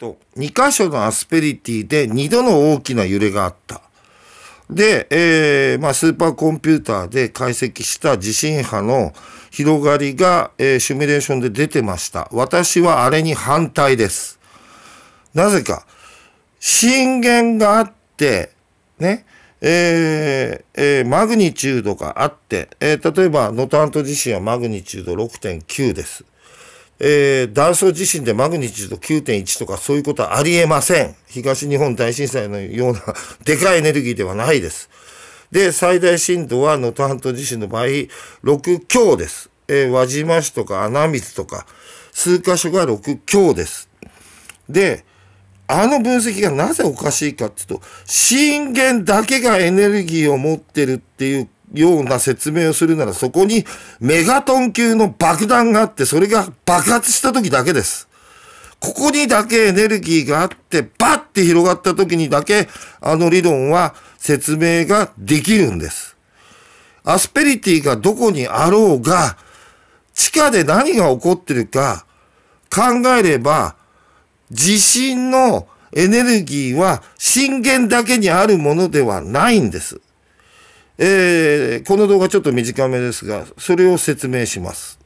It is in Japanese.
と、2箇所のアスペリティで2度の大きな揺れがあった。で、えー、まあ、スーパーコンピューターで解析した地震波の広がりが、えー、シミュレーションで出てました。私はあれに反対です。なぜか、震源があって、ね、えーえー、マグニチュードがあって、えー、例えば能登半島地震はマグニチュード6.9です。えー、断層地震でマグニチュード9.1とかそういうことはありえません。東日本大震災のようなでかいエネルギーではないです。で、最大震度は能登半島地震の場合、6強です。えー、輪島市とか穴水とか、数箇所が6強です。で、あの分析がなぜおかしいかっていうと、震源だけがエネルギーを持ってるっていうような説明をするなら、そこにメガトン級の爆弾があって、それが爆発した時だけです。ここにだけエネルギーがあって、バッて広がった時にだけ、あの理論は説明ができるんです。アスペリティがどこにあろうが、地下で何が起こってるか考えれば、地震のエネルギーは震源だけにあるものではないんです。えー、この動画ちょっと短めですが、それを説明します。